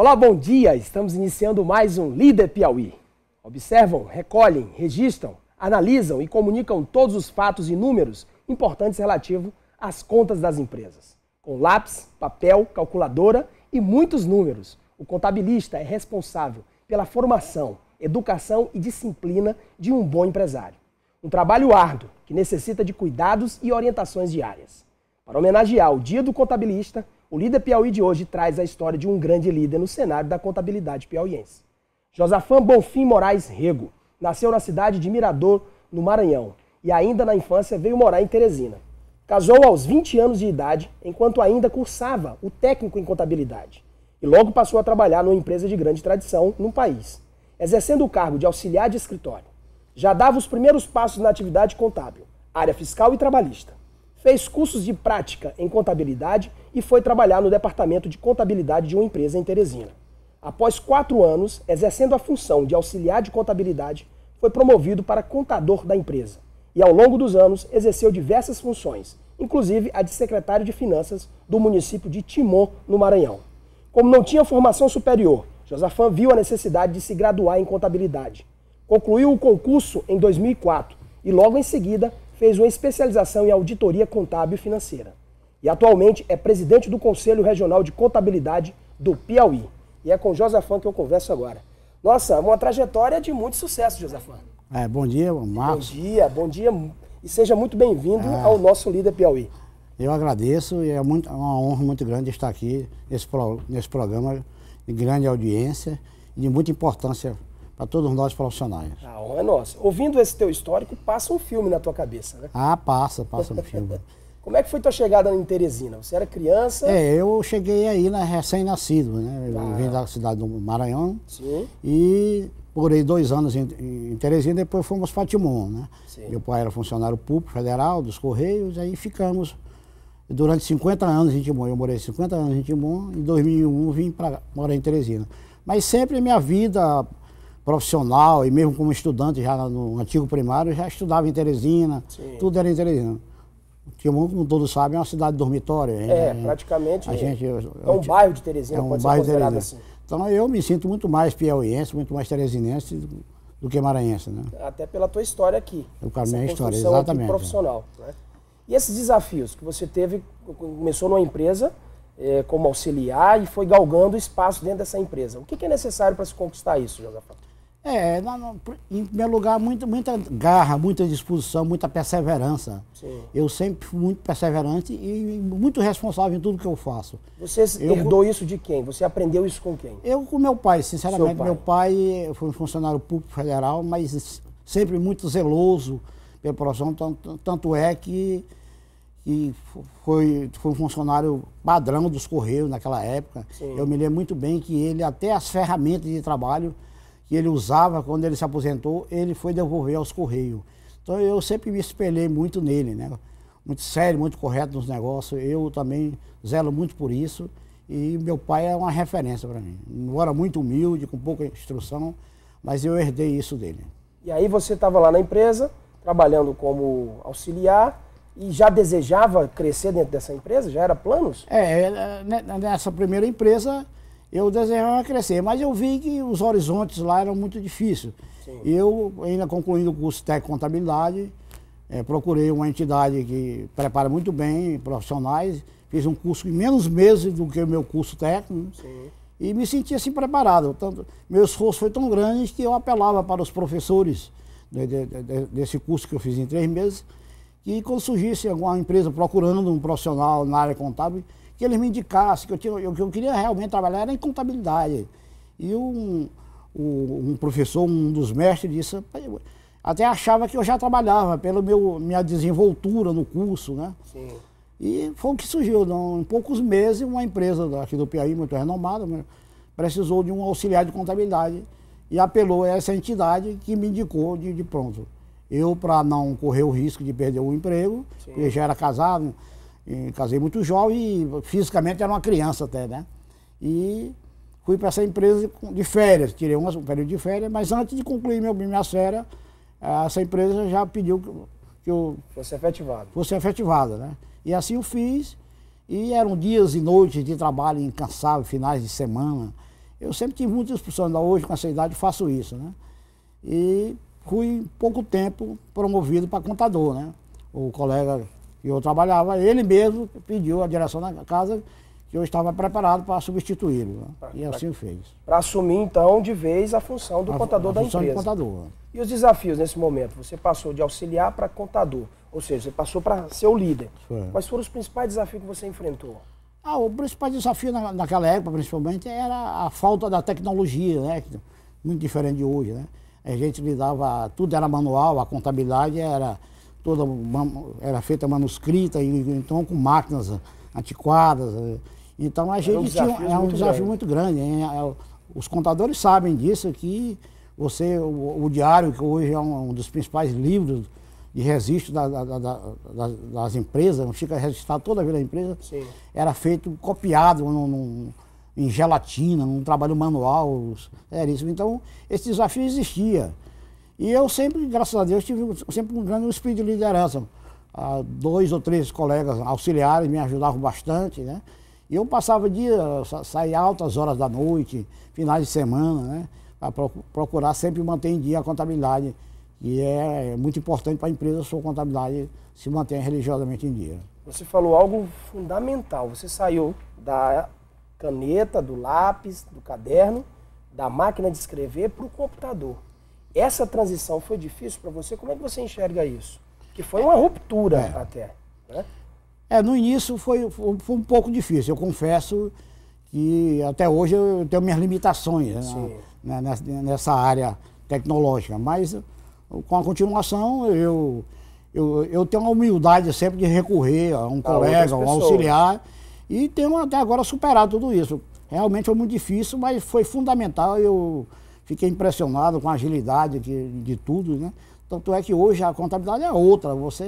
Olá, bom dia! Estamos iniciando mais um Líder Piauí. Observam, recolhem, registram, analisam e comunicam todos os fatos e números importantes relativos às contas das empresas. Com lápis, papel, calculadora e muitos números, o contabilista é responsável pela formação, educação e disciplina de um bom empresário. Um trabalho árduo que necessita de cuidados e orientações diárias. Para homenagear o Dia do Contabilista, o líder Piauí de hoje traz a história de um grande líder no cenário da contabilidade piauiense. Josafã Bonfim Moraes Rego nasceu na cidade de Mirador, no Maranhão, e ainda na infância veio morar em Teresina. Casou aos 20 anos de idade, enquanto ainda cursava o técnico em contabilidade, e logo passou a trabalhar numa empresa de grande tradição no país, exercendo o cargo de auxiliar de escritório. Já dava os primeiros passos na atividade contábil, área fiscal e trabalhista. Fez cursos de prática em contabilidade e foi trabalhar no departamento de contabilidade de uma empresa em Teresina. Após quatro anos, exercendo a função de auxiliar de contabilidade, foi promovido para contador da empresa e, ao longo dos anos, exerceu diversas funções, inclusive a de secretário de finanças do município de Timon, no Maranhão. Como não tinha formação superior, Josafã viu a necessidade de se graduar em contabilidade. Concluiu o concurso em 2004 e, logo em seguida, fez uma especialização em auditoria contábil e financeira. E atualmente é presidente do Conselho Regional de Contabilidade do Piauí. E é com Josafã que eu converso agora. Nossa, uma trajetória de muito sucesso, Josafã. É, bom dia, Marcos. Bom dia, bom dia. E seja muito bem-vindo é, ao nosso Líder Piauí. Eu agradeço e é, muito, é uma honra muito grande estar aqui nesse, pro, nesse programa de grande audiência e de muita importância para todos nós profissionais. A ah, honra é nossa. Ouvindo esse teu histórico, passa um filme na tua cabeça, né? Ah, passa, passa um filme. Como é que foi tua chegada em Teresina? Você era criança? É, eu cheguei aí na né, recém-nascido, né? Eu ah. vim da cidade do Maranhão. Sim. E morei dois anos em, em Teresina, depois fomos para Timon, né? Sim. Meu pai era funcionário público federal dos Correios, aí ficamos durante 50 anos em Timon. Eu morei 50 anos em Timon, em 2001 vim para morar em Teresina. Mas sempre minha vida profissional e mesmo como estudante já no antigo primário, já estudava em Teresina, Sim. tudo era em Teresina. Timon, como todos sabem, é uma cidade dormitória. É, né? praticamente. A gente, é um bairro de Teresina, é um bairro de Teresina. Assim. Então eu me sinto muito mais piauiense, muito mais teresinense do, que maranhense, né? Até pela tua história aqui. Pela minha história, exatamente. profissional, né? E esses desafios que você teve, começou numa empresa é, como auxiliar e foi galgando espaço dentro dessa empresa. O que, que é necessário para se conquistar isso, Josafá? É, não, não, em primeiro lugar, muito, muita garra, muita disposição, muita perseverança. Sim. Eu sempre fui muito perseverante e muito responsável em tudo que eu faço. Você eu, herdou isso de quem? Você aprendeu isso com quem? Eu com meu pai, sinceramente. Pai. Meu pai foi um funcionário público federal, mas sempre muito zeloso pela profissão, tanto, tanto é que, que foi, foi um funcionário padrão dos Correios naquela época. Sim. Eu me lembro muito bem que ele, até as ferramentas de trabalho que ele usava quando ele se aposentou, ele foi devolver aos Correios. Então eu sempre me espelhei muito nele, né? Muito sério, muito correto nos negócios. Eu também zelo muito por isso. E meu pai é uma referência para mim. era muito humilde, com pouca instrução, mas eu herdei isso dele. E aí você estava lá na empresa, trabalhando como auxiliar, e já desejava crescer dentro dessa empresa? Já era planos? É, é né, nessa primeira empresa eu desejava crescer, mas eu vi que os horizontes lá eram muito difíceis. Sim. Eu, ainda concluindo o curso de contabilidade, é, procurei uma entidade que prepara muito bem profissionais, fiz um curso em menos meses do que o meu curso técnico Sim. e me senti assim preparado. Tanto, meu esforço foi tão grande que eu apelava para os professores de, de, de, desse curso que eu fiz em três meses, que quando surgisse alguma empresa procurando um profissional na área contábil, que eles me indicassem, que eu, tinha, eu, que eu queria realmente trabalhar era em contabilidade. E um, um professor, um dos mestres, disse, até achava que eu já trabalhava, pela meu, minha desenvoltura no curso, né? Sim. E foi o que surgiu. Não, em poucos meses, uma empresa aqui do Piauí, muito renomada, precisou de um auxiliar de contabilidade e apelou a essa entidade que me indicou de, de pronto. Eu, para não correr o risco de perder o emprego, Sim. porque já era casado, e casei muito jovem e fisicamente era uma criança até, né? E fui para essa empresa de férias, tirei um período de férias, mas antes de concluir meu, minha férias, eh, essa empresa já pediu que eu fosse efetivada. Fosse efetivada, né? E assim eu fiz, e eram dias e noites de trabalho incansável, finais de semana. Eu sempre tive muita expulsão, hoje com essa idade faço isso, né? E fui em pouco tempo promovido para contador, né? O colega que eu trabalhava, ele mesmo pediu a direção da casa que eu estava preparado para substituí-lo. Né? e assim pra, fez. Para assumir, então, de vez a função do a, contador a da função empresa. Do contador. E os desafios nesse momento? Você passou de auxiliar para contador, ou seja, você passou para ser o líder. Sim. Quais foram os principais desafios que você enfrentou? Ah, o principal desafio na, naquela época, principalmente, era a falta da tecnologia, né? Muito diferente de hoje, né? A gente lidava, tudo era manual, a contabilidade era toda era feita manuscrita, e, então com máquinas antiquadas. Eh. Então a gente um tinha é um desafio grande. muito grande. Hein? É, os contadores sabem disso, que você, o, o diário, que hoje é um, um, dos principais livros de registro da, da, da, das empresas, fica registrado toda a vida da empresa, Sim. era feito copiado num, num, em gelatina, num trabalho manual. Era isso. Então, esse desafio existia. E eu sempre, graças a Deus, tive sempre um grande espírito de liderança. Ah, dois ou três colegas auxiliares me ajudavam bastante, né? E eu passava dia, saía altas horas da noite, finais de semana, né? Para procurar sempre manter em dia a contabilidade, que é, é muito importante para a empresa, sua contabilidade se manter religiosamente em dia. Você falou algo fundamental. Você saiu da caneta, do lápis, do caderno, da máquina de escrever para o computador. Essa transição foi difícil para você? Como é que você enxerga isso? Que foi uma ruptura é. até. Né? É, no início foi, foi um pouco difícil, eu confesso que até hoje eu tenho minhas limitações né, né nessa área tecnológica, mas com a continuação eu, eu, eu tenho a humildade sempre de recorrer a um a colega, a um auxiliar e tenho até agora superado tudo isso. Realmente foi muito difícil, mas foi fundamental eu Fiquei impressionado com a agilidade de, de tudo, né? Tanto é que hoje a contabilidade é outra. Você,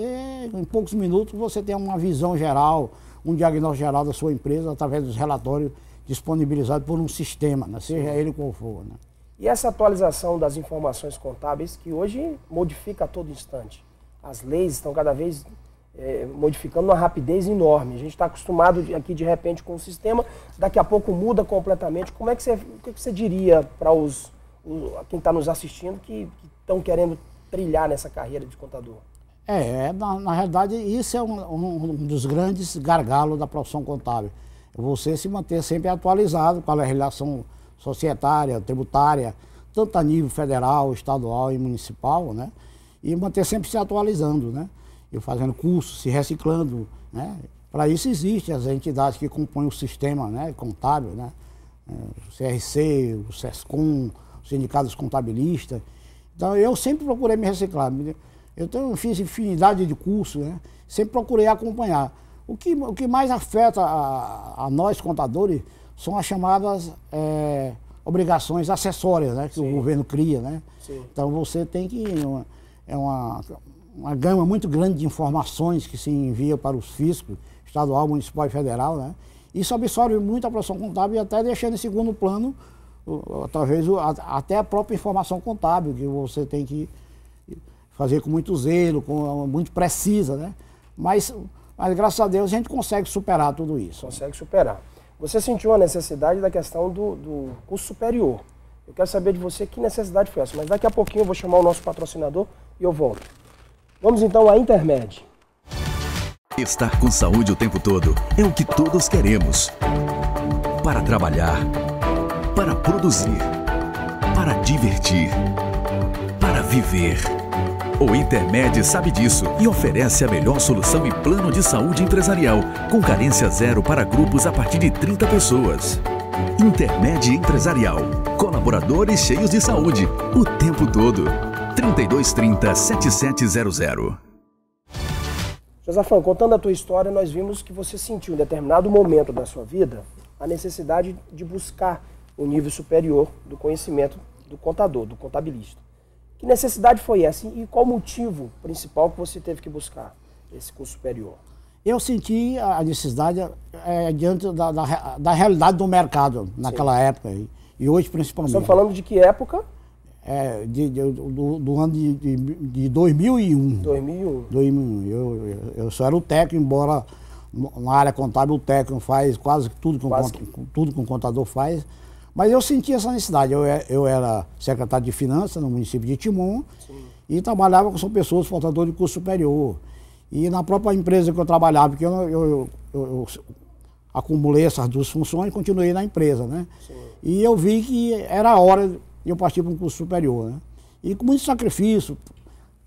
em poucos minutos, você tem uma visão geral, um diagnóstico geral da sua empresa através dos relatórios disponibilizados por um sistema, né? seja ele qual for. Né? E essa atualização das informações contábeis que hoje modifica a todo instante. As leis estão cada vez é, modificando uma rapidez enorme. A gente está acostumado aqui de repente com o sistema, daqui a pouco muda completamente. Como é que você, o que você diria para os a quem está nos assistindo que estão querendo trilhar nessa carreira de contador? É, é na, na realidade, isso é um, um dos grandes gargalos da profissão contábil. Você se manter sempre atualizado com a relação societária, tributária, tanto a nível federal, estadual e municipal, né? E manter sempre se atualizando, né? E fazendo cursos, se reciclando, né? Para isso existem as entidades que compõem o sistema né, contábil, né? É, o CRC, o SESCOM, sindicatos contabilistas. Então eu sempre procurei me reciclar. Eu tenho, fiz infinidade de cursos, né? sempre procurei acompanhar. O que, o que mais afeta a, a nós contadores são as chamadas é, obrigações acessórias né? que Sim. o governo cria. Né? Sim. Então você tem que. é uma, uma gama muito grande de informações que se envia para os fiscos, estadual, municipal e federal. Né? Isso absorve muito a produção contábil e até deixando em segundo plano talvez até a própria informação contábil, que você tem que fazer com muito zelo, com, muito precisa, né? Mas, mas graças a Deus a gente consegue superar tudo isso. Consegue né? superar. Você sentiu a necessidade da questão do, do curso superior. Eu quero saber de você que necessidade foi essa, mas daqui a pouquinho eu vou chamar o nosso patrocinador e eu volto. Vamos então à Intermed. Estar com saúde o tempo todo é o que todos queremos. Para trabalhar, para produzir, para divertir, para viver. O Intermed sabe disso e oferece a melhor solução e plano de saúde empresarial, com carência zero para grupos a partir de 30 pessoas. Intermed Empresarial. Colaboradores cheios de saúde o tempo todo. 3230 7700. Josafão, contando a tua história, nós vimos que você sentiu em determinado momento da sua vida a necessidade de buscar o nível superior do conhecimento do contador, do contabilista. Que necessidade foi essa e qual motivo principal que você teve que buscar esse curso superior? Eu senti a necessidade é, diante da, da, da, realidade do mercado naquela Sim. época e, e hoje principalmente. Estamos falando de que época? É, de, de, do, do, ano de, de, de 2001. 2001. 2001. Eu, eu, só era o técnico, embora na área contábil o técnico faz quase tudo que um, que... tudo que um contador faz. Mas eu senti essa necessidade. Eu, eu era secretário de Finanças no município de Timon Sim. e trabalhava com pessoas portadoras de curso superior. E na própria empresa que eu trabalhava, porque eu, eu, eu, eu acumulei essas duas funções e continuei na empresa, né? Sim. E eu vi que era a hora de eu partir para um curso superior, né? E com muito sacrifício,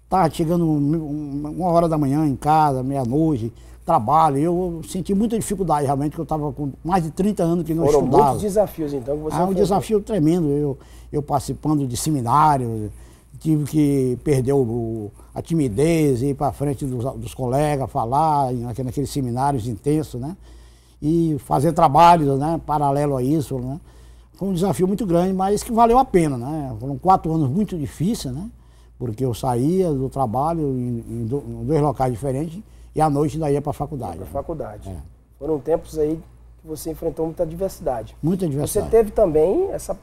estava chegando uma hora da manhã em casa, meia-noite, trabalho. Eu senti muita dificuldade, realmente, que eu estava com mais de 30 anos que não Foram estudava. muitos desafios, então, que você ah, um desafio tremendo. Eu, eu participando de seminários, tive que perder o, a timidez, ir para frente dos, dos, colegas, falar naquele, naqueles seminários intensos, né? E fazer trabalhos, né? Paralelo a isso, né? Foi um desafio muito grande, mas que valeu a pena, né? Foram quatro anos muito difíceis, né? Porque eu saía do trabalho em, em dois locais diferentes e à noite ainda ia para a faculdade. Para a né? faculdade. É. Foram tempos aí que você enfrentou muita diversidade. Muita diversidade. Você teve também essa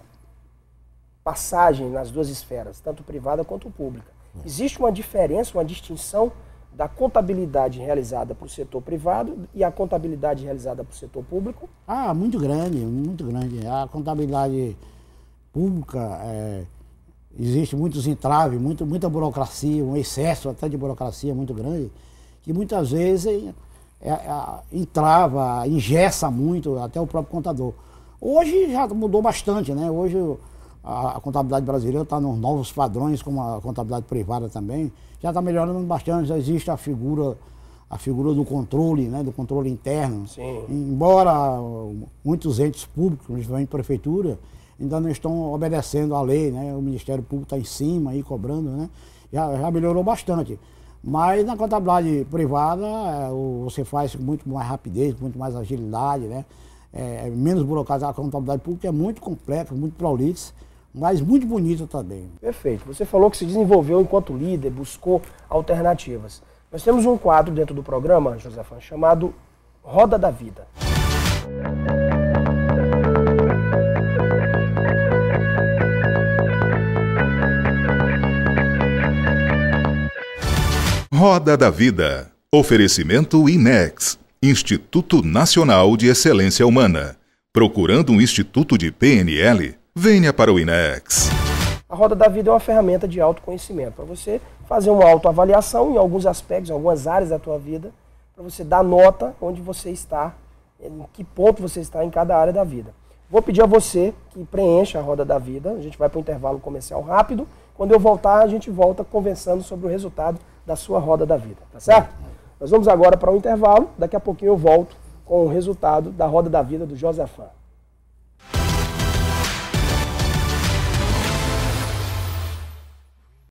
passagem nas duas esferas, tanto privada quanto pública. É. Existe uma diferença, uma distinção da contabilidade realizada para o setor privado e a contabilidade realizada para o setor público? Ah, muito grande, muito grande. A contabilidade pública é, existe muitos entraves, muito, muita burocracia, um excesso até de burocracia muito grande que muitas vezes é, é, entrava, ingessa muito, até o próprio contador. Hoje já mudou bastante, né? Hoje a, a contabilidade brasileira está nos novos padrões, como a contabilidade privada também, já está melhorando bastante, já existe a figura a figura do controle, né, do controle interno. Sim. Embora uh, muitos entes públicos, principalmente prefeitura, ainda não estão obedecendo à lei, né? O Ministério Público está em cima aí cobrando, né? Já, já melhorou bastante. Mas na contabilidade privada, é, você faz com muito mais rapidez, muito mais agilidade, né? É, é menos burocratizada. A contabilidade pública é muito complexa, muito prolixa, mas muito bonita também. Perfeito. Você falou que se desenvolveu enquanto líder, buscou alternativas. Nós temos um quadro dentro do programa, Josefan, chamado Roda da Vida. Roda da Vida. Oferecimento INEX, Instituto Nacional de Excelência Humana. Procurando um instituto de PNL? Venha para o INEX. A Roda da Vida é uma ferramenta de autoconhecimento, para você fazer uma autoavaliação em alguns aspectos, em algumas áreas da tua vida, para você dar nota onde você está, em que ponto você está em cada área da vida. Vou pedir a você que preencha a roda da vida. A gente vai para o intervalo comercial rápido. Quando eu voltar, a gente volta conversando sobre o resultado da sua roda da vida, tá certo? Nós vamos agora para um intervalo, daqui a pouquinho eu volto com o resultado da roda da vida do Josafá.